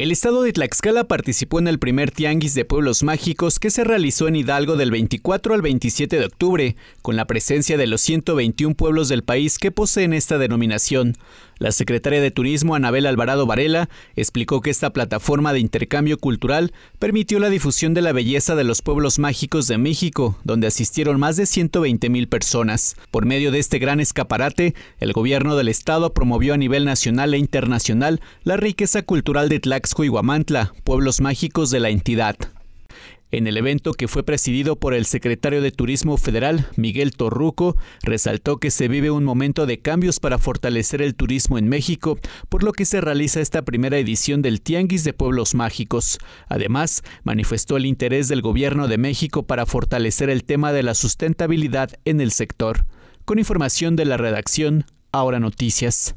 El estado de Tlaxcala participó en el primer Tianguis de Pueblos Mágicos que se realizó en Hidalgo del 24 al 27 de octubre, con la presencia de los 121 pueblos del país que poseen esta denominación. La secretaria de Turismo, Anabel Alvarado Varela, explicó que esta plataforma de intercambio cultural permitió la difusión de la belleza de los pueblos mágicos de México, donde asistieron más de 120 mil personas. Por medio de este gran escaparate, el gobierno del estado promovió a nivel nacional e internacional la riqueza cultural de Tlaxco y Guamantla, pueblos mágicos de la entidad. En el evento que fue presidido por el secretario de Turismo Federal, Miguel Torruco, resaltó que se vive un momento de cambios para fortalecer el turismo en México, por lo que se realiza esta primera edición del Tianguis de Pueblos Mágicos. Además, manifestó el interés del gobierno de México para fortalecer el tema de la sustentabilidad en el sector. Con información de la redacción, Ahora Noticias.